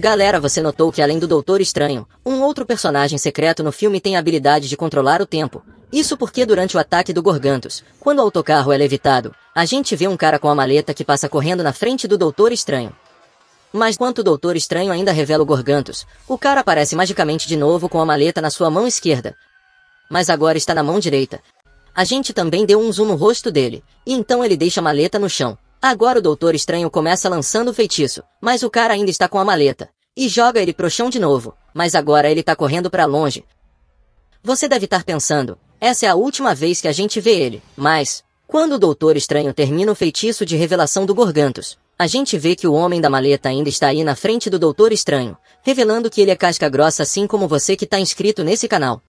Galera, você notou que além do Doutor Estranho, um outro personagem secreto no filme tem a habilidade de controlar o tempo. Isso porque durante o ataque do Gorgantos, quando o autocarro é levitado, a gente vê um cara com a maleta que passa correndo na frente do Doutor Estranho. Mas enquanto o Doutor Estranho ainda revela o Gorgantos, o cara aparece magicamente de novo com a maleta na sua mão esquerda. Mas agora está na mão direita. A gente também deu um zoom no rosto dele, e então ele deixa a maleta no chão. Agora o Doutor Estranho começa lançando o feitiço, mas o cara ainda está com a maleta. E joga ele pro chão de novo, mas agora ele tá correndo para longe. Você deve estar pensando, essa é a última vez que a gente vê ele, mas... Quando o Doutor Estranho termina o feitiço de revelação do Gorgantos, a gente vê que o Homem da Maleta ainda está aí na frente do Doutor Estranho, revelando que ele é casca grossa assim como você que tá inscrito nesse canal.